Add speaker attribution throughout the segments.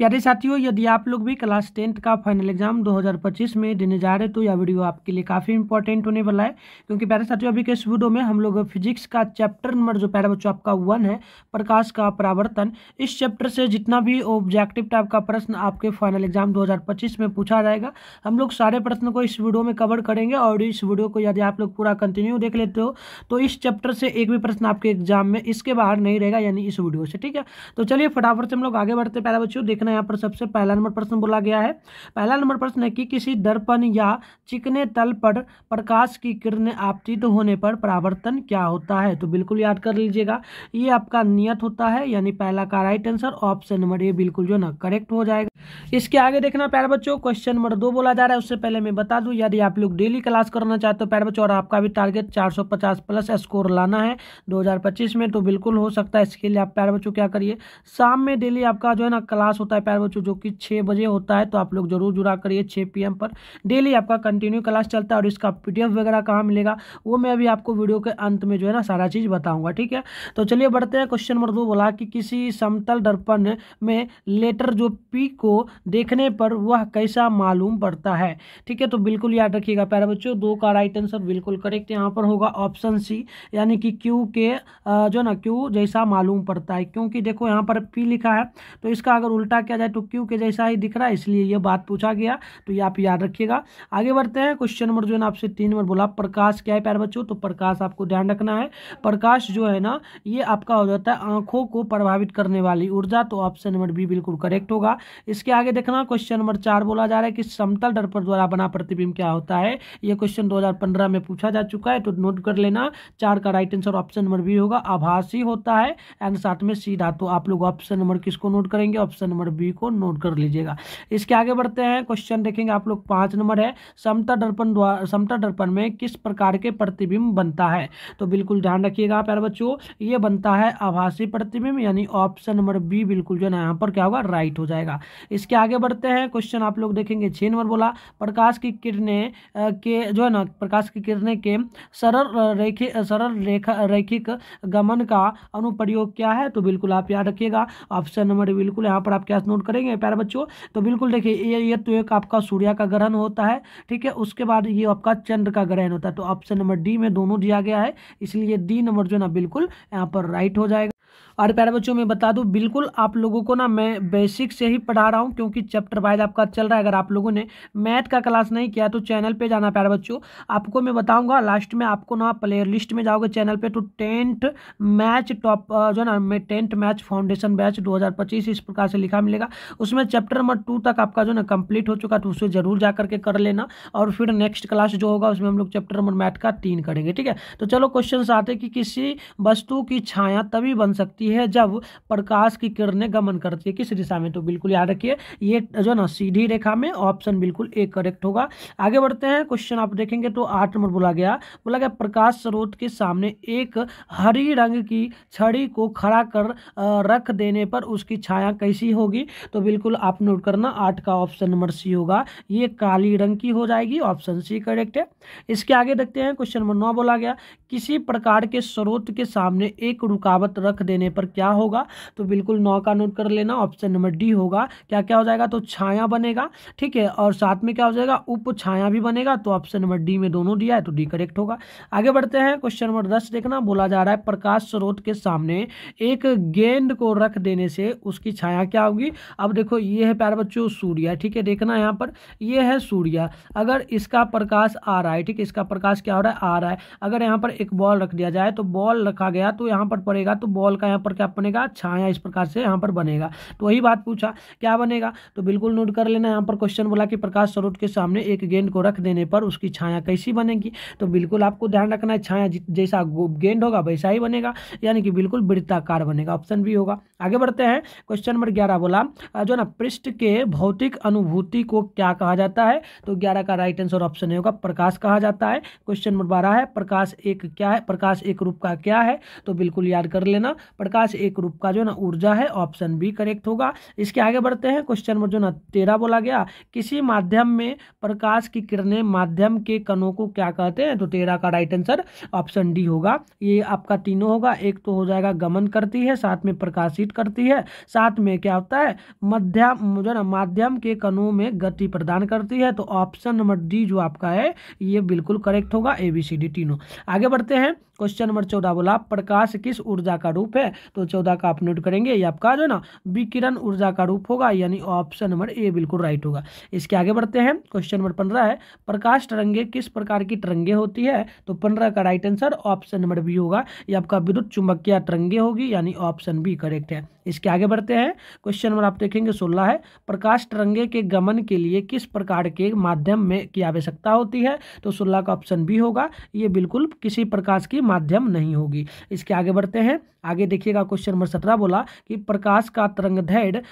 Speaker 1: प्यारे साथियों यदि आप लोग भी क्लास टेंथ का फाइनल एग्जाम 2025 में देने जा रहे तो यह वीडियो आपके लिए काफ़ी इंपॉर्टेंट होने वाला है क्योंकि प्यारे साथियों अभी के इस वीडियो में हम लोग फिजिक्स का चैप्टर नंबर जो प्यारे बच्चों आपका वन है प्रकाश का परावर्तन इस चैप्टर से जितना भी ऑब्जेक्टिव टाइप का प्रश्न आपके फाइनल एग्जाम दो में पूछा जाएगा हम लोग सारे प्रश्न को इस वीडियो में कवर करेंगे और इस वीडियो को यदि आप लोग पूरा कंटिन्यू देख लेते हो तो इस चैप्टर से एक भी प्रश्न आपके एग्जाम में इसके बाहर नहीं रहेगा यानी इस वीडियो से ठीक है तो चलिए फटाफट से हम लोग आगे बढ़ते प्यारा बच्चों देखना है यहाँ पर सबसे पहला नंबर प्रश्न बोला गया है पहला नंबर प्रश्न है कि किसी दर्पण या चिकने तल पर प्रकाश की किरणें आपतित होने पर परावर्तन क्या होता है तो बिल्कुल याद कर लीजिएगा ये आपका नियत होता है यानी पहला का right answer option number A बिल्कुल जो ना करेक्ट हो जाएगा इसके आगे देखना प्यारे बच्चों क्वेश्चन नंबर दो बोला जा रहा है उससे पहले मैं बता दूं यदि आप लोग डेली क्लास करना चाहते हो प्यारे बच्चों और आपका भी टारगेट 450 प्लस स्कोर लाना है 2025 में तो बिल्कुल हो सकता है इसके लिए आप प्यारे बच्चों क्या करिए शाम में डेली आपका जो है ना क्लास होता है प्यारे बच्चों जो कि छः बजे होता है तो आप लोग जरूर जुड़ा करिए छः पी पर डेली आपका कंटिन्यू क्लास चलता है और इसका पी वगैरह कहाँ मिलेगा वो मैं अभी आपको वीडियो के अंत में जो है ना सारा चीज़ बताऊँगा ठीक है तो चलिए बढ़ते हैं क्वेश्चन नंबर दो बोला कि किसी समतल दर्पण में लेटर जो पी को देखने पर वह कैसा मालूम पड़ता है ठीक है तो बिल्कुल याद रखिएगा प्यारे बच्चों दो का राइट आंसर बिल्कुल करेक्ट यहाँ पर होगा ऑप्शन सी यानी कि क्यू के जो ना क्यू जैसा मालूम पड़ता है क्योंकि देखो यहाँ पर पी लिखा है तो इसका अगर उल्टा क्या किया जाए तो क्यू के जैसा ही दिख रहा है इसलिए यह बात पूछा गया तो ये आप याद रखिएगा आगे बढ़ते हैं क्वेश्चन नंबर जो है ना आपसे तीन नंबर बोला प्रकाश क्या है प्यार बच्चों तो प्रकाश आपको ध्यान रखना है प्रकाश जो है ना ये आपका हो जाता है आंखों को प्रभावित करने वाली ऊर्जा तो ऑप्शन नंबर बी बिल्कुल करेक्ट होगा इसके आगे देखना क्वेश्चन नंबर चार बोला जा रहा है कि समतल दर्पण द्वारा बना प्रतिबिंब क्या होता है यह क्वेश्चन 2015 में पूछा जा चुका है तो नोट कर लेना चार का right answer option number B होगा आभासी होता है एंड साथ में सीधा तो आप लोग ऑप्शन नंबर किसको नोट करेंगे ऑप्शन नंबर नंबर बी को नोट कर लीजिएगा इसके आगे बढ़ते हैं क्वेश्चन देखेंगे आप लोग पांच नंबर है समता दर्पण द्वारा समता दर्पण में किस प्रकार के प्रतिबिंब बनता है तो बिल्कुल ध्यान रखिएगा प्यार बच्चों ये बनता है आभासी प्रतिबिंब यानी ऑप्शन नंबर बी बिल्कुल जो है यहाँ पर क्या होगा राइट हो जाएगा इसके आगे बढ़ते हैं क्वेश्चन आप लोग देखेंगे छः नंबर बोला प्रकाश की किरणें के जो है ना प्रकाश की किरणें के सरल रेखी सरल रेखा रैखिक गमन का अनुप्रयोग क्या है तो बिल्कुल आप याद रखिएगा ऑप्शन नंबर बिल्कुल यहाँ पर आप क्या इतिहास नोट करेंगे प्यारे बच्चों तो बिल्कुल देखिए ये ये तो एक आपका सूर्य का ग्रहण होता है ठीक है उसके बाद ये आपका चंद्र का ग्रहण होता है तो ऑप्शन नंबर डी में दोनों दिया गया है इसलिए डी नंबर जो है ना बिल्कुल यहाँ पर राइट हो जाएगा और प्यारे बच्चों मैं बता दूं बिल्कुल आप लोगों को ना मैं बेसिक से ही पढ़ा रहा हूं क्योंकि चैप्टर वाइज आपका चल रहा है अगर आप लोगों ने मैथ का क्लास नहीं किया तो चैनल पे जाना प्यारे बच्चों आपको मैं बताऊंगा लास्ट में आपको ना प्लेयर लिस्ट में जाओगे चैनल पर तो टेंट मैच टॉप जो ना मैं टेंथ मैच फाउंडेशन बैच दो इस प्रकार से लिखा मिलेगा उसमें चैप्टर नंबर टू तक आपका जो ना कंप्लीट हो चुका तो उसे जरूर जा करके कर लेना और फिर नेक्स्ट क्लास जो होगा उसमें हम लोग चैप्टर नंबर मैथ का तीन करेंगे ठीक है तो चलो क्वेश्चन आते कि किसी वस्तु की छाया तभी बन सकती है होती है जब प्रकाश की किरणें गमन करती है किस दिशा में तो बिल्कुल याद रखिए ये जो ना सीधी रेखा में ऑप्शन बिल्कुल ए करेक्ट होगा आगे बढ़ते हैं क्वेश्चन आप देखेंगे तो आठ नंबर बोला गया बोला गया प्रकाश स्रोत के सामने एक हरी रंग की छड़ी को खड़ा कर रख देने पर उसकी छाया कैसी होगी तो बिल्कुल आप नोट करना आठ का ऑप्शन नंबर सी होगा ये काली रंग की हो जाएगी ऑप्शन सी करेक्ट है इसके आगे देखते हैं क्वेश्चन नंबर नौ बोला गया किसी प्रकार के स्रोत के सामने एक रुकावट रख देने पर पर क्या होगा तो बिल्कुल नौ का नोट कर लेना ऑप्शन नंबर डी होगा क्या क्या हो जाएगा तो छाया बनेगा ठीक है और साथ में क्या हो जाएगा उप छाया भी बनेगा तो ऑप्शन नंबर डी में दोनों दिया है तो डी करेक्ट होगा आगे बढ़ते हैं क्वेश्चन नंबर दस देखना बोला जा रहा है प्रकाश स्रोत के सामने एक गेंद को रख देने से उसकी छाया क्या होगी अब देखो ये है प्यार बच्चों सूर्य ठीक है देखना यहाँ पर ये है सूर्य अगर इसका प्रकाश आ रहा है ठीक है इसका प्रकाश क्या हो रहा है आ रहा है अगर यहाँ पर एक बॉल रख दिया जाए तो बॉल रखा गया तो यहाँ पर पड़ेगा तो बॉल का यहाँ पर क्या बनेगा छाया इस प्रकार से यहाँ पर बनेगा तो वही बात पूछा क्या बनेगा तो बिल्कुल नोट कर लेना यहाँ पर क्वेश्चन बोला कि प्रकाश स्वरूप के सामने एक गेंद को रख देने पर उसकी छाया कैसी बनेगी तो बिल्कुल आपको ध्यान रखना है छाया जैसा गेंद होगा वैसा ही बनेगा यानी कि बिल्कुल वृत्ताकार बनेगा ऑप्शन भी होगा आगे बढ़ते हैं क्वेश्चन नंबर ग्यारह बोला जो ना पृष्ठ के भौतिक अनुभूति को क्या कहा जाता है तो ग्यारह का राइट आंसर ऑप्शन होगा प्रकाश कहा जाता है क्वेश्चन नंबर बारह है प्रकाश एक क्या है प्रकाश एक रूप का क्या है तो बिल्कुल याद कर लेना प्रकाश एक रूप का जो ना ऊर्जा है ऑप्शन बी करेक्ट होगा इसके आगे बढ़ते हैं क्वेश्चन नंबर जो ना तेरह बोला गया किसी माध्यम में प्रकाश की किरणें माध्यम के कणों को क्या कहते हैं तो तेरह का राइट आंसर ऑप्शन डी होगा ये आपका तीनों होगा एक तो हो जाएगा गमन करती है साथ में प्रकाशित करती है साथ में क्या होता है मध्यम जो ना माध्यम के कणों में गति प्रदान करती है तो ऑप्शन नंबर डी जो आपका है ये बिल्कुल करेक्ट होगा ए बी सी डी तीनों आगे बढ़ते हैं क्वेश्चन नंबर चौदह बोला प्रकाश किस ऊर्जा का रूप है तो चौदह का आप नोट करेंगे ये आपका जो ना विकिरण ऊर्जा का रूप होगा यानी ऑप्शन नंबर ए बिल्कुल राइट होगा इसके आगे बढ़ते हैं क्वेश्चन नंबर पंद्रह है प्रकाश तरंगे किस प्रकार की तरंगे होती है तो पंद्रह का right answer option number B होगा ये आपका विद्युत चुंबकीय तरंगे होगी यानी ऑप्शन बी करेक्ट है इसके आगे बढ़ते हैं क्वेश्चन नंबर आप देखेंगे सोलह है प्रकाश तरंगे के गमन के लिए किस प्रकार के माध्यम में की आवश्यकता होती है तो सोलह का ऑप्शन बी होगा ये बिल्कुल किसी प्रकाश की माध्यम नहीं होगी इसके आगे बढ़ते हैं आगे देखिएगा क्वेश्चन नंबर सत्रह बोला कि प्रकाश का तरंग धैर्य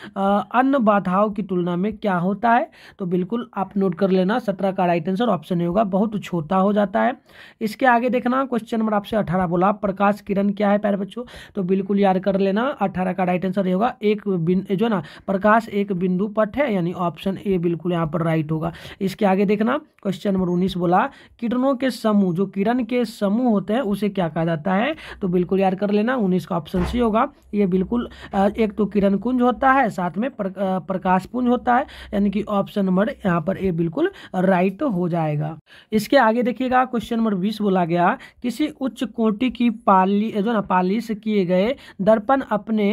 Speaker 1: अन्य बाधाओं की तुलना में क्या होता है तो बिल्कुल आप नोट कर लेना सत्रह का राइट आंसर ऑप्शन होगा बहुत छोटा हो जाता है इसके आगे देखना क्वेश्चन नंबर आपसे अठारह बोला प्रकाश किरण क्या है प्यारे बच्चों तो बिल्कुल याद कर लेना अठारह का राइट आंसर ये होगा एक जो ना प्रकाश एक बिंदु पट है यानी ऑप्शन ए बिल्कुल यहाँ पर राइट होगा इसके आगे देखना क्वेश्चन नंबर उन्नीस बोला किरणों के समूह जो किरण के समूह होते हैं उसे क्या कहा जाता है तो बिल्कुल याद कर लेना उन्नीस का ऑप्शन सी होगा ये बिल्कुल एक तो किरण कुंज होता है साथ में प्रकाश पुंज होता है यानी कि ऑप्शन नंबर यहाँ पर ए बिल्कुल राइट हो जाएगा इसके आगे देखिएगा क्वेश्चन नंबर बीस बोला गया किसी उच्च कोटि की पाली जो ना पालिश किए गए दर्पण अपने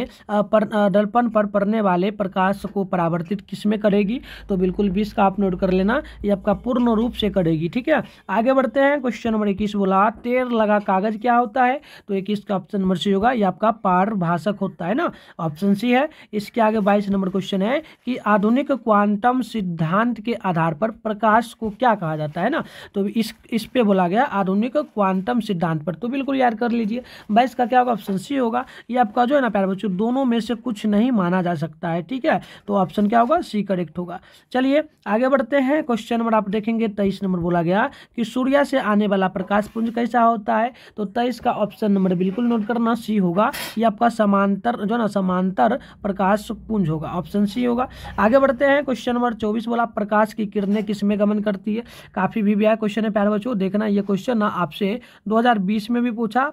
Speaker 1: पर दर्पण पर पड़ने वाले प्रकाश को परावर्तित किस में करेगी तो बिल्कुल बीस का आप नोट कर लेना ये आपका पूर्ण रूप से करेगी ठीक है आगे बढ़ते हैं क्वेश्चन नंबर इक्कीस बोला तेर लगा कागज क्या होता है तो इक्कीस का ऑप्शन नंबर सी होगा यह आपका पारभाषक होता है ना ऑप्शन सी है इसके आगे बाईस नंबर क्वेश्चन है कि आधुनिक क्वांटम सिद्धांत के आधार पर प्रकाश को क्या कहा जाता है ना तो इस इस पे बोला गया आधुनिक क्वांटम सिद्धांत पर तो बिल्कुल याद कर लीजिए बाईस का क्या होगा ऑप्शन सी होगा ये आपका जो है ना प्यार बच्चों दोनों दोनों में से कुछ नहीं माना जा सकता है ठीक है तो ऑप्शन क्या होगा सी करेक्ट होगा चलिए आगे बढ़ते हैं क्वेश्चन नंबर आप देखेंगे तेईस नंबर बोला गया कि सूर्य से आने वाला प्रकाश पुंज कैसा होता है तो तेईस का ऑप्शन नंबर बिल्कुल नोट करना सी होगा ये आपका समांतर जो ना समांतर प्रकाश पुंज होगा ऑप्शन सी होगा आगे बढ़ते हैं क्वेश्चन नंबर चौबीस बोला प्रकाश की किरणें किसमें गमन करती है काफ़ी भी क्वेश्चन है प्यार बच्चों देखना ये क्वेश्चन ना आपसे 2020 में भी पूछा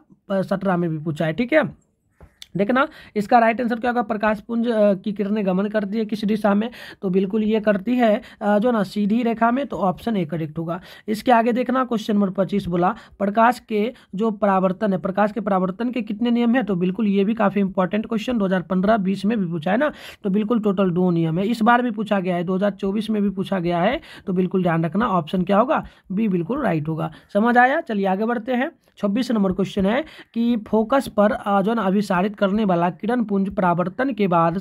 Speaker 1: सत्रह में भी पूछा है ठीक है देखना इसका राइट आंसर क्या होगा प्रकाश पुंज की किरणें गमन करती है किस दिशा में तो बिल्कुल ये करती है जो ना सीधी रेखा में तो ऑप्शन ए करेक्ट होगा इसके आगे देखना क्वेश्चन नंबर पच्चीस बोला प्रकाश के जो परावर्तन है प्रकाश के परावर्तन के कितने नियम है तो बिल्कुल ये भी काफ़ी इंपॉर्टेंट क्वेश्चन दो हज़ार में भी पूछा है ना तो बिल्कुल टोटल दो नियम है इस बार भी पूछा गया है दो में भी पूछा गया है तो बिल्कुल ध्यान रखना ऑप्शन क्या होगा बी बिल्कुल राइट होगा समझ आया चलिए आगे बढ़ते हैं छब्बीस नंबर क्वेश्चन है कि फोकस पर जो ना अभिसारित करने वाला किरण पुंज परावर्तन के बाद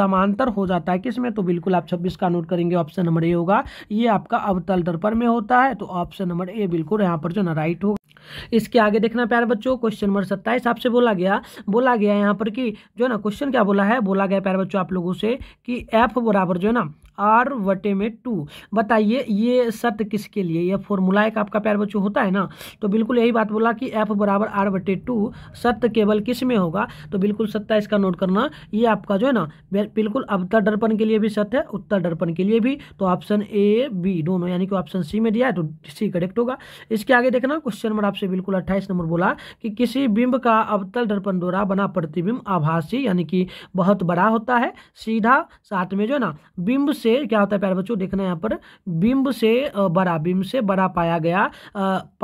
Speaker 1: समांतर हो जाता है किसमें तो बिल्कुल आप छब्बीस का नोट करेंगे ऑप्शन नंबर ए होगा ये आपका अवतल दर्पण में होता है तो ऑप्शन नंबर ए बिल्कुल यहाँ पर जो ना राइट होगा इसके आगे देखना प्यारे बच्चों क्वेश्चन नंबर सत्ताईस आपसे बोला गया बोला गया यहाँ पर कि जो है ना क्वेश्चन क्या बोला है बोला गया प्यारे बच्चों आप लोगों से कि एफ बराबर जो है ना आर वटे में टू बताइए ये सत्य किसके लिए यह फॉर्मूला एक आपका प्यार बच्चों होता है ना तो बिल्कुल यही बात बोला कि एफ बराबर आर वटे टू सत्य केवल किस में होगा तो बिल्कुल सत्ता इसका नोट करना ये आपका जो है ना बिल्कुल अवतर दर्पण के लिए भी सत्य है उत्तर दर्पण के लिए भी तो ऑप्शन ए बी दोनों यानी कि ऑप्शन सी में दिया है तो सी करेक्ट होगा इसके आगे देखना क्वेश्चन नंबर आपसे बिल्कुल अट्ठाईस नंबर बोला कि किसी बिंब का अवतल दर्पण द्वारा बना प्रतिबिंब आभासी यानी कि बहुत बड़ा होता है सीधा साथ में जो है ना बिंब से क्या होता है प्यारे बच्चों देखना यहाँ पर बिंब से बड़ा बिंब से बड़ा पाया गया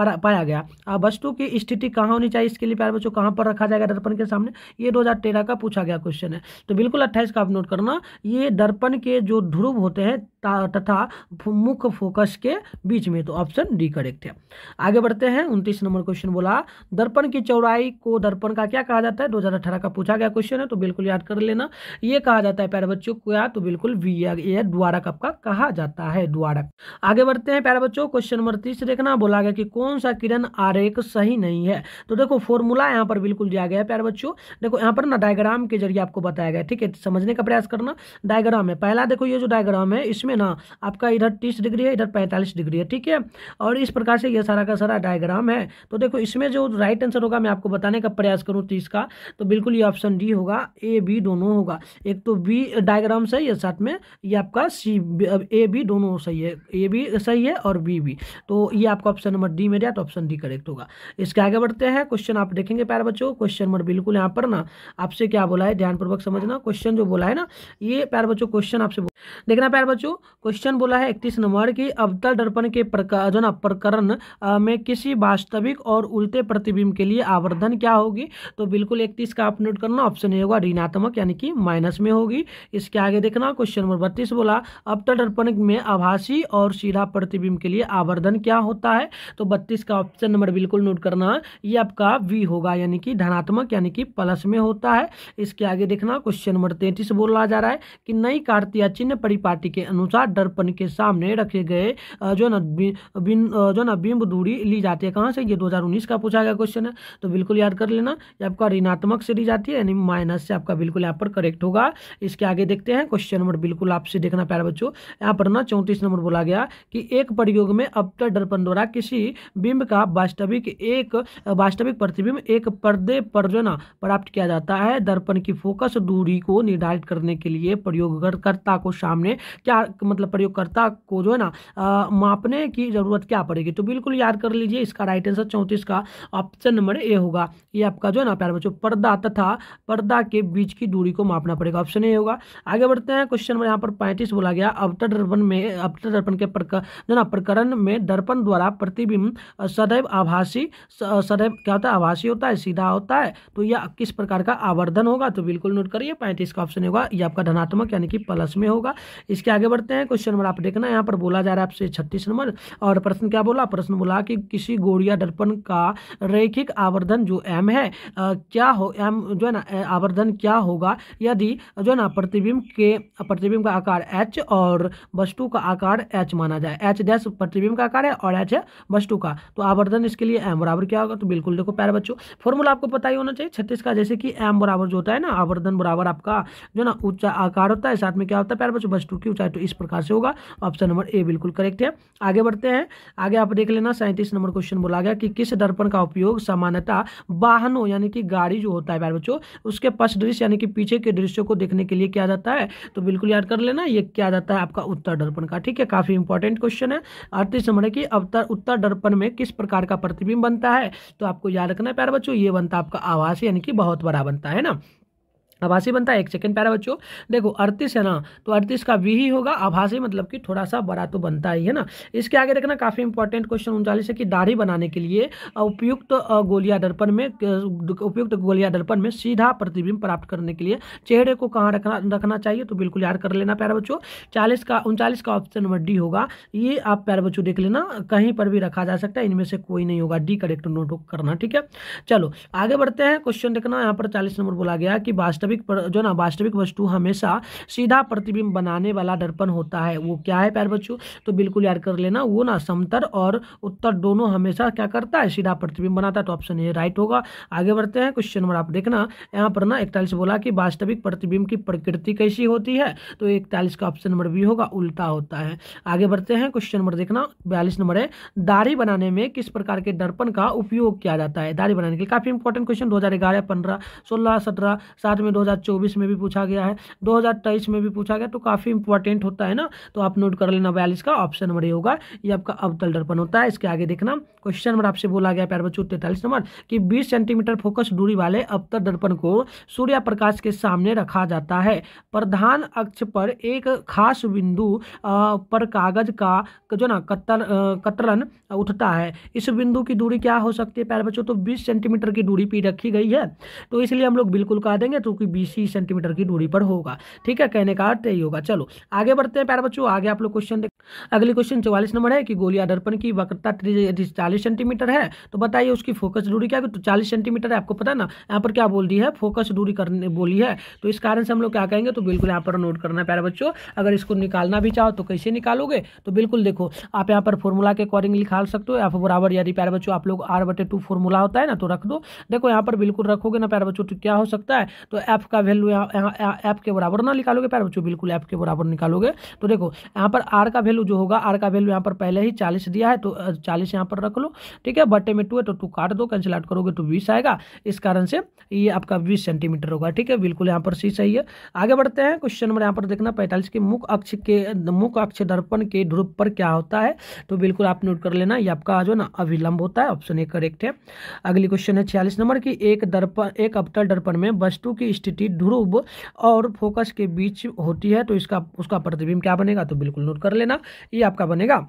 Speaker 1: पाया गया वस्तु की स्थिति कहाँ होनी चाहिए इसके लिए प्यारे बच्चों कहाँ पर रखा जाएगा दर्पण के सामने ये दो का पूछा गया क्वेश्चन है तो बिल्कुल अट्ठाईस का आप नोट करना ये दर्पण के जो ध्रुव होते हैं तथा मुख्य फोकस के बीच में तो ऑप्शन डी करेक्ट है आगे बढ़ते हैं उनतीस नंबर क्वेश्चन बोला दर्पण की चौड़ाई को दर्पण का क्या कहा जाता है दो का पूछा गया क्वेश्चन है तो बिल्कुल याद कर लेना ये कहा जाता है प्यारे बच्चों को या तो बिल्कुल वी या द्वारक आपका कहा जाता है द्वारक आगे बढ़ते हैं प्यारे बच्चों क्वेश्चन नंबर तीस देखना बोला गया कि कौन सा किरण आरेख सही नहीं है तो देखो फॉर्मूला यहाँ पर बिल्कुल दिया गया है प्यारे बच्चों देखो यहाँ पर ना डायग्राम के जरिए आपको बताया गया ठीक है समझने का प्रयास करना डायग्राम है पहला देखो ये जो डायग्राम है इसमें में ना आपका इधर तीस डिग्री है इधर पैंतालीस डिग्री है ठीक है और इस प्रकार से ये सारा का सारा डायग्राम है तो देखो इसमें जो राइट आंसर होगा मैं आपको बताने का प्रयास करूँ तीस का तो बिल्कुल ये ऑप्शन डी होगा ए बी दोनों होगा एक तो बी डायग्राम सही है साथ में ये आपका सी ए बी दोनों सही है ए बी सही है और बी भी तो ये आपका ऑप्शन नंबर डी में दिया तो ऑप्शन डी करेक्ट होगा इसके आगे बढ़ते हैं क्वेश्चन आप देखेंगे प्यार बच्चों क्वेश्चन नंबर बिल्कुल यहाँ पर ना आपसे क्या बोला है ध्यानपूर्वक समझना क्वेश्चन जो बोला है ना ये प्यार बच्चों क्वेश्चन आपसे देखना प्यार बच्चों क्वेश्चन बोला है इकतीस नंबर की अवतल दर्पण के प्रकार जो ना प्रकरण में किसी वास्तविक और उल्टे प्रतिबिंब के लिए आवर्धन क्या होगी तो बिल्कुल इकतीस का आप नोट करना ऑप्शन ए होगा ऋणात्मक यानी कि माइनस में होगी इसके आगे देखना क्वेश्चन नंबर बत्तीस बोला अवतल दर्पण में आभासी और सीधा प्रतिबिंब के लिए आवर्धन क्या होता है तो बत्तीस का ऑप्शन नंबर बिल्कुल नोट करना ये आपका वी होगा यानी कि धनात्मक यानी कि प्लस में होता है इसके आगे देखना क्वेश्चन नंबर तैंतीस बोला जा रहा है कि नई कार्तीय चिन्ह परिपाटी के अनुसार अनुसार दर्पण के सामने रखे गए जो ना बिन जो ना बिंब दूरी ली जाती है कहाँ से ये 2019 का पूछा गया क्वेश्चन है तो बिल्कुल याद कर लेना ये आपका ऋणात्मक से ली जाती है यानी माइनस से आपका बिल्कुल यहाँ पर करेक्ट होगा इसके आगे देखते हैं क्वेश्चन नंबर बिल्कुल आपसे देखना प्यार बच्चों यहाँ पर ना चौंतीस नंबर बोला गया कि एक प्रयोग में अब तक दर्पण द्वारा किसी बिंब का वास्तविक एक वास्तविक प्रतिबिंब एक पर्दे पर जो ना प्राप्त किया जाता है दर्पण की फोकस दूरी को निर्धारित करने के लिए प्रयोगकर्ता को सामने क्या मतलब प्रयोगकर्ता को जो है ना मापने की ज़रूरत क्या पड़ेगी तो बिल्कुल याद कर लीजिए इसका राइट आंसर चौंतीस का ऑप्शन नंबर ए होगा ये आपका जो है ना प्यार बच्चों पर्दा तथा पर्दा के बीच की दूरी को मापना पड़ेगा ऑप्शन ए होगा आगे बढ़ते हैं क्वेश्चन नंबर यहाँ पर पैंतीस बोला गया अवतर दर्पण में अवतर दर्पण के जो ना प्रकरण में दर्पण द्वारा प्रतिबिंब सदैव आभासी सदैव क्या होता है आभासी होता है सीधा होता है तो यह किस प्रकार का आवर्धन होगा तो बिल्कुल नोट करिए पैंतीस का ऑप्शन होगा यह आपका धनात्मक यानी कि प्लस में होगा इसके आगे बढ़ते करते हैं क्वेश्चन नंबर आप देखना यहाँ पर बोला जा रहा है आपसे छत्तीस नंबर और प्रश्न क्या बोला प्रश्न बोला कि किसी गोड़िया दर्पण का रैखिक आवर्धन जो एम है आ, क्या हो एम जो है ना आवर्धन क्या होगा यदि जो है ना प्रतिबिंब के प्रतिबिंब का आकार एच और वस्तु का आकार एच माना जाए एच डैश प्रतिबिंब का आकार है और एच है वस्तु का तो आवर्धन इसके लिए एम बराबर क्या होगा तो बिल्कुल देखो प्यारे बच्चों फॉर्मूला आपको पता ही होना चाहिए छत्तीस का जैसे कि एम बराबर जो होता है ना आवर्धन बराबर आपका जो ना ऊंचा आकार होता है साथ में क्या होता है प्यारे बच्चों वस्तु की ऊंचाई तो इस प्रकार से होगा ऑप्शन नंबर ए बिल्कुल करेक्ट है आगे बढ़ते हैं आगे आप देख लेना सैंतीस नंबर क्वेश्चन बोला गया कि किस दर्पण का उपयोग सामान्यता वाहनों यानी कि गाड़ी जो होता है प्यार बच्चों उसके पश दृश्य यानी कि पीछे के दृश्यों को देखने के लिए किया जाता है तो बिल्कुल याद कर लेना ये क्या जाता है आपका उत्तर दर्पण का ठीक है काफी इंपॉर्टेंट क्वेश्चन है अड़तीस नंबर है कि अवतर उत्तर दर्पण में किस प्रकार का प्रतिबिंब बनता है तो आपको याद रखना है प्यार बच्चों ये बनता है आपका आवास यानी कि बहुत बड़ा बनता है ना आभासी बनता है एक सेकंड प्यारा बच्चों देखो अड़तीस है ना तो अड़तीस का वी ही होगा आभासी मतलब कि थोड़ा सा बड़ा तो बनता ही है ना इसके आगे देखना काफ़ी इंपॉर्टेंट क्वेश्चन उनचालीस है कि दाढ़ी बनाने के लिए उपयुक्त गोलिया दर्पण में उपयुक्त गोलिया दर्पण में सीधा प्रतिबिंब प्राप्त करने के लिए चेहरे को कहाँ रखना रखना चाहिए तो बिल्कुल याद कर लेना प्यारा बच्चों चालीस का उनचालीस का ऑप्शन नंबर डी होगा ये आप प्यारे बच्चों देख लेना कहीं पर भी रखा जा सकता है इनमें से कोई नहीं होगा डी करेक्ट नोट करना ठीक है चलो आगे बढ़ते हैं क्वेश्चन देखना यहाँ पर चालीस नंबर बोला गया कि वास्तव वास्तविक जो ना वास्तविक वस्तु हमेशा सीधा प्रतिबिंब बनाने वाला दर्पण होता है वो क्या है प्यार बच्चों तो बिल्कुल याद कर लेना वो ना समतर और उत्तर दोनों हमेशा क्या करता है सीधा प्रतिबिंब बनाता है तो ऑप्शन ए राइट होगा आगे बढ़ते हैं क्वेश्चन नंबर आप देखना यहाँ पर ना इकतालीस बोला कि वास्तविक प्रतिबिंब की प्रकृति कैसी होती है तो इकतालीस का ऑप्शन नंबर बी होगा उल्टा होता है आगे बढ़ते हैं क्वेश्चन नंबर देखना बयालीस नंबर है दाढ़ी बनाने में किस प्रकार के दर्पण का उपयोग किया जाता है दाढ़ी बनाने के लिए काफी इंपॉर्टेंट क्वेश्चन दो हजार ग्यारह पंद्रह सोलह सत्रह साथ में 2024 में भी पूछा गया है 2023 में भी पूछा गया तो काफ़ी इंपॉर्टेंट होता है ना तो आप नोट कर लेना बयालीस का ऑप्शन नंबर ये होगा ये आपका अवतल दर्पण होता है इसके आगे देखना क्वेश्चन नंबर आपसे बोला गया प्यार बच्चों तैतालीस नंबर कि बीस सेंटीमीटर फोकस दूरी वाले अवतल दर्पण को सूर्य प्रकाश के सामने रखा जाता है प्रधान अक्ष पर एक खास बिंदु पर कागज का जो ना कतर कतरन उठता है इस बिंदु की दूरी क्या हो सकती है प्यार बच्चों तो 20 सेंटीमीटर की दूरी पी रखी गई है तो इसलिए हम लोग बिल्कुल कह देंगे क्योंकि बीस सेंटीमीटर की दूरी पर होगा ठीक है कहने का अर्थ यही होगा चलो आगे बढ़ते हैं प्यार बच्चों आगे आप लोग क्वेश्चन देख अगली क्वेश्चन चौवालीस नंबर है कि गोलिया दर्पण की वक्रता चालीस सेंटीमीटर है तो बताइए उसकी फोकस दूरी क्या तो चालीस सेंटीमीटर है आपको पता ना यहाँ पर क्या बोल दी है फोकस दूरी करने बोली है तो इस कारण से हम लोग क्या कहेंगे तो बिल्कुल यहाँ पर नोट करना है प्यारे बच्चों अगर इसको निकालना भी चाहो तो कैसे निकालोगे तो बिल्कुल देखो आप यहाँ पर फॉर्मूला के अकॉर्डिंग लिखा सकते हो या फिर बराबर यदि प्यारे बच्चों आप लोग आर बटे टू फॉर्मूला होता है ना तो रख दो देखो यहाँ पर बिल्कुल रखोगे ना प्यारे बच्चों तो क्या हो सकता है तो एफ का वैल्यू यहाँ एफ के बराबर ना निकालोगे प्यार बच्चों बिल्कुल एफ के बराबर निकालोगे तो देखो यहाँ पर आर का वैल्यू जो होगा आर का वैल्यू यहाँ पर पहले ही चालीस दिया है तो चालीस यहाँ पर रख लो ठीक है बटे में टू है तो टू काट दो कैंसिल आउट करोगे तो बीस आएगा इस कारण से ये आपका बीस सेंटीमीटर होगा ठीक है बिल्कुल यहाँ पर सी सही है आगे बढ़ते हैं क्वेश्चन नंबर यहाँ पर देखना पैंतालीस के मुख अक्ष के मुख अक्ष दर्पण के ध्रुव पर क्या होता है तो बिल्कुल आप नोट कर लेना ये आपका जो ना अविलंब होता है ऑप्शन ए करेक्ट है अगली क्वेश्चन है छियालीस नंबर की एक दर्पण एक अवतल दर्पण में वस्तु की स्थिति स्थिति ध्रुव और फोकस के बीच होती है तो इसका उसका प्रतिबिंब क्या बनेगा तो बिल्कुल नोट कर लेना ये आपका बनेगा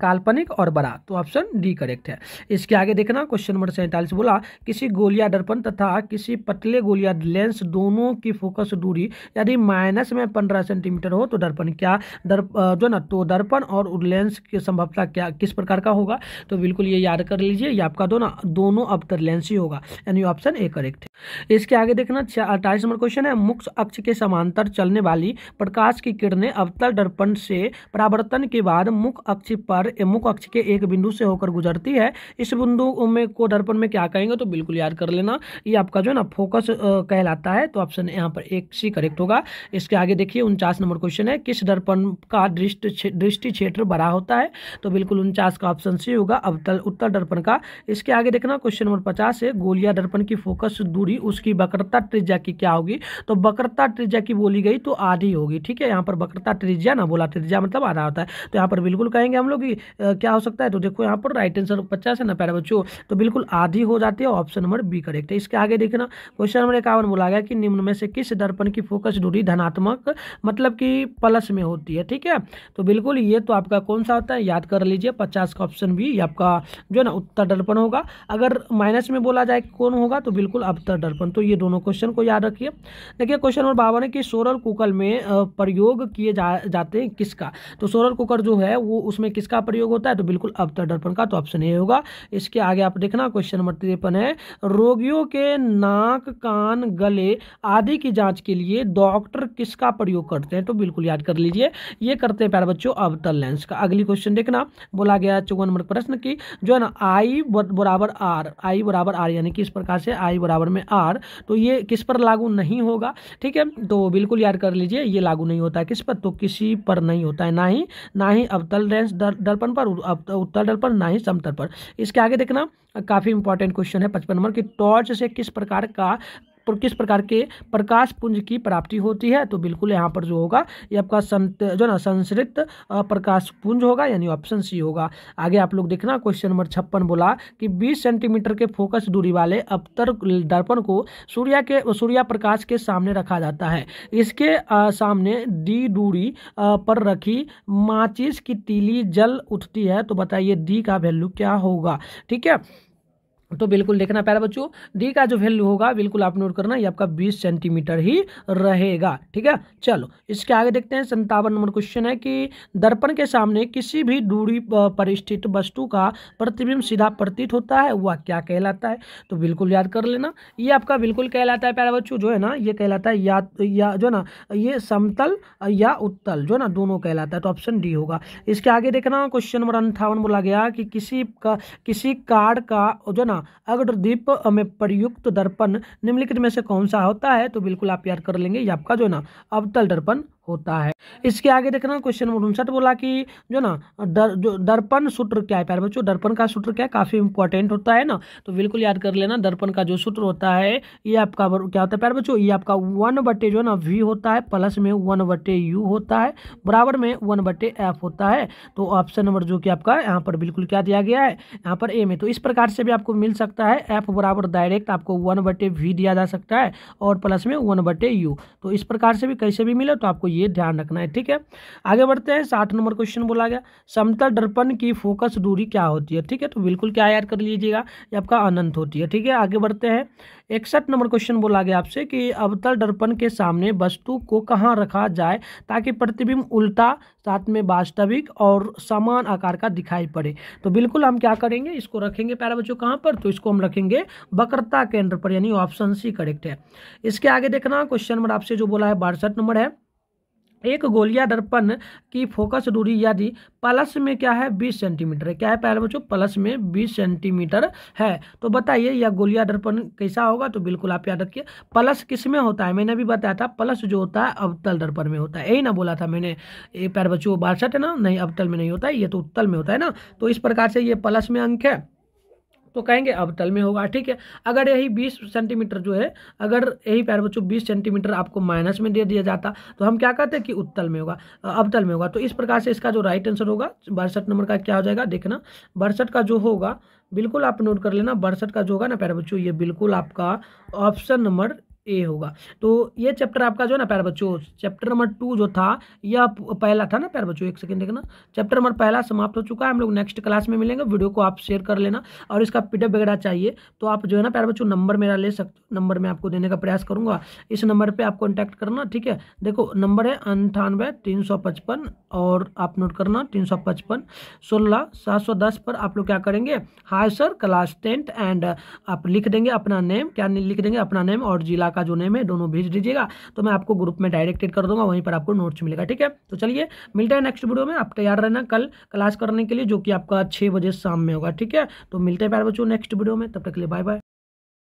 Speaker 1: काल्पनिक और बड़ा तो ऑप्शन डी करेक्ट है इसके आगे देखना क्वेश्चन नंबर सैंतालीस बोला किसी गोलिया दर्पण तथा किसी पतले गोलिया लेंस दोनों की फोकस दूरी यदि माइनस में पंद्रह सेंटीमीटर हो तो दर्पण क्या दर्प जो ना तो दर्पण और लेंस की संभवता क्या किस प्रकार का होगा तो बिल्कुल ये याद कर लीजिए ये आपका दो ना दोनों अवतर लेंस ही होगा यानी ऑप्शन ए करेक्ट है इसके आगे देखना अट्ठाईस नंबर क्वेश्चन है मुख्य अक्ष के समांतर चलने वाली प्रकाश की किरणें अवतर दर्पण से परावर्तन के बाद मुख्य अक्ष पर और मुख अक्ष के एक बिंदु से होकर गुजरती है इस बिंदु में को दर्पण में क्या कहेंगे तो बिल्कुल याद कर लेना ये आपका जो है ना फोकस कहलाता है तो ऑप्शन यहाँ पर एक सी करेक्ट होगा इसके आगे देखिए उनचास नंबर क्वेश्चन है किस दर्पण का दृष्टि दृष्टि क्षेत्र बड़ा होता है तो बिल्कुल उनचास का ऑप्शन सी होगा अब उत्तर दर्पण का इसके आगे देखना क्वेश्चन नंबर पचास है गोलिया दर्पण की फोकस दूरी उसकी वक्रता त्रिज्या की क्या होगी तो वक्रता त्रिज्या की बोली गई तो आधी होगी ठीक है यहाँ पर वक्रता त्रिज्या ना बोला त्रिज्या मतलब आधा होता है तो यहाँ पर बिल्कुल कहेंगे हम लोग होगी क्या हो सकता है तो देखो यहाँ पर राइट आंसर पचास है ना प्यारे बच्चों तो बिल्कुल आधी हो जाती है ऑप्शन नंबर बी करेक्ट है इसके आगे देखना क्वेश्चन नंबर इक्यावन बोला गया कि निम्न में से किस दर्पण की फोकस दूरी धनात्मक मतलब कि प्लस में होती है ठीक है तो बिल्कुल ये तो आपका कौन सा होता है याद कर लीजिए पचास का ऑप्शन भी आपका जो है ना उत्तर दर्पण होगा अगर माइनस में बोला जाए कौन होगा तो बिल्कुल अवतर दर्पण तो ये दोनों क्वेश्चन को याद रखिए देखिए क्वेश्चन नंबर बावन है कि सोरल कुकल में प्रयोग किए जाते हैं किसका तो सोरल कुकर जो है वो उसमें किसका किसका प्रयोग होता है तो बिल्कुल अवतर दर्पण का तो ऑप्शन ए होगा इसके आगे आप देखना क्वेश्चन नंबर तिरपन है रोगियों के नाक कान गले आदि की जांच के लिए डॉक्टर किसका प्रयोग करते हैं तो बिल्कुल याद कर लीजिए ये करते हैं प्यारे बच्चों अवतर लेंस का अगली क्वेश्चन देखना बोला गया चौवन नंबर प्रश्न की जो है ना आई बराबर आर आई बराबर आर यानी कि इस प्रकार से आई बराबर में आर तो ये किस पर लागू नहीं होगा ठीक है तो बिल्कुल याद कर लीजिए ये लागू नहीं होता है किस पर तो किसी पर नहीं होता है ना ही ना ही अवतल लेंस दर्पण पर तो उत्तर दर्पण ना ही समतल पर इसके आगे देखना काफ़ी इंपॉर्टेंट क्वेश्चन है पचपन नंबर कि टॉर्च से किस प्रकार का किस प्रकार के प्रकाश पुंज की प्राप्ति होती है तो बिल्कुल यहाँ पर जो होगा ये आपका संत जो ना संस्कृत प्रकाश पुंज होगा यानी ऑप्शन सी होगा आगे आप लोग देखना क्वेश्चन नंबर छप्पन बोला कि बीस सेंटीमीटर के फोकस दूरी वाले अवतर दर्पण को सूर्य के सूर्य प्रकाश के सामने रखा जाता है इसके आ, सामने डी दूरी आ, पर रखी माचिस की तीली जल उठती है तो बताइए डी का वैल्यू क्या होगा ठीक है तो बिल्कुल देखना प्यारा बच्चों डी का जो वैल्यू होगा बिल्कुल आप नोट करना ये आपका 20 सेंटीमीटर ही रहेगा ठीक है चलो इसके आगे देखते हैं संतावन नंबर क्वेश्चन है कि दर्पण के सामने किसी भी दूरी पर स्थित वस्तु का प्रतिबिंब सीधा प्रतीत होता है वह क्या कहलाता है तो बिल्कुल याद कर लेना ये आपका बिल्कुल कहलाता है प्यारा बच्चों जो है ना ये कहलाता है या, या जो ना ये समतल या उत्तल जो ना दोनों कहलाता है तो ऑप्शन डी होगा इसके आगे देखना क्वेश्चन नंबर अंठावन बोला गया कि किसी का किसी कार्ड का जो ना अगर दीप में प्रयुक्त दर्पण निम्नलिखित में से कौन सा होता है तो बिल्कुल आप याद कर लेंगे ये आपका जो है ना अवतल दर्पण होता है इसके आगे देखना क्वेश्चन नंबर उनसठ बोला कि जो ना दर, जो दर्पण सूत्र क्या है प्यारे बच्चों दर्पण का सूत्र क्या है काफ़ी इंपॉर्टेंट होता है ना तो बिल्कुल याद कर लेना दर्पण का जो सूत्र होता है ये आपका क्या होता है प्यारे बच्चों ये आपका वन बटे जो ना वी होता है प्लस में वन बटे यू होता है बराबर में वन बटे एफ होता है तो ऑप्शन नंबर जो कि आपका यहाँ पर बिल्कुल क्या दिया गया है यहाँ पर ए में तो इस प्रकार से भी आपको मिल सकता है एफ बराबर डायरेक्ट आपको वन बटे वी दिया जा सकता है और प्लस में वन बटे यू तो इस प्रकार से भी कैसे भी मिले तो आपको ये ध्यान रखना है ठीक है आगे बढ़ते हैं साठ नंबर क्वेश्चन बोला गया समतल दर्पण की फोकस दूरी क्या होती है ठीक है तो बिल्कुल क्या याद कर लीजिएगा ये आपका अनंत होती है ठीक है आगे बढ़ते हैं इकसठ नंबर क्वेश्चन बोला गया आपसे कि अवतल दर्पण के सामने वस्तु को कहाँ रखा जाए ताकि प्रतिबिंब उल्टा साथ में वास्तविक और समान आकार का दिखाई पड़े तो बिल्कुल हम क्या करेंगे इसको रखेंगे प्यारा बच्चों कहाँ पर तो इसको हम रखेंगे वक्रता केंद्र पर यानी ऑप्शन सी करेक्ट है इसके आगे देखना क्वेश्चन नंबर आपसे जो बोला है बासठ नंबर है एक गोलिया दर्पण की फोकस दूरी यदि प्लस में क्या है बीस सेंटीमीटर है क्या है पैर बच्चों प्लस में बीस सेंटीमीटर है तो बताइए यह गोलिया दर्पण कैसा होगा तो बिल्कुल आप याद रखिए प्लस किस में होता है मैंने भी बताया था प्लस जो होता है अवतल दर्पण में होता है यही ना बोला था मैंने ये पैर बच्चों बासठ है ना नहीं अवतल में नहीं होता है ये तो उत्तल में होता है ना तो इस प्रकार से ये प्लस में अंक है तो कहेंगे अब तल में होगा ठीक है अगर यही बीस सेंटीमीटर जो है अगर यही प्यार बच्चों बीस सेंटीमीटर आपको माइनस में दे दिया जाता तो हम क्या कहते हैं कि उत्तल में होगा अवतल में होगा तो इस प्रकार से इसका जो राइट आंसर होगा बासठ नंबर का क्या हो जाएगा देखना बासठ का जो होगा बिल्कुल आप नोट कर लेना बासठ का जो होगा ना प्यार बच्चों ये बिल्कुल आपका ऑप्शन नंबर ए होगा तो ये चैप्टर आपका जो है ना प्यार बच्चों चैप्टर नंबर टू जो था यह पहला था ना प्यार बच्चों एक सेकंड देखना चैप्टर नंबर पहला समाप्त हो चुका है हम लोग नेक्स्ट क्लास में मिलेंगे वीडियो को आप शेयर कर लेना और इसका पीडअप वगैरह चाहिए तो आप जो है ना प्यार बच्चों नंबर मेरा ले सकते हो नंबर मैं आपको देने का प्रयास करूँगा इस नंबर पर आप कॉन्टैक्ट करना ठीक है देखो नंबर है अंठानवे तीन सौ पचपन और आप नोट करना तीन सौ पचपन सोलह सात सौ दस पर आप लोग क्या करेंगे hi sir class tenth and आप लिख देंगे अपना नेम क्या लिख देंगे अपना नेम और जिला का जो नेम है दोनों भेज दीजिएगा तो मैं आपको ग्रुप में डायरेक्टेड कर दूंगा वहीं पर आपको नोट्स मिलेगा ठीक है तो चलिए मिलते हैं नेक्स्ट वीडियो में आप तैयार रहना कल क्लास करने के लिए जो कि आपका छः बजे शाम में होगा ठीक है तो मिलते हैं प्यार बच्चों नेक्स्ट वीडियो में तब तक के लिए बाय बाय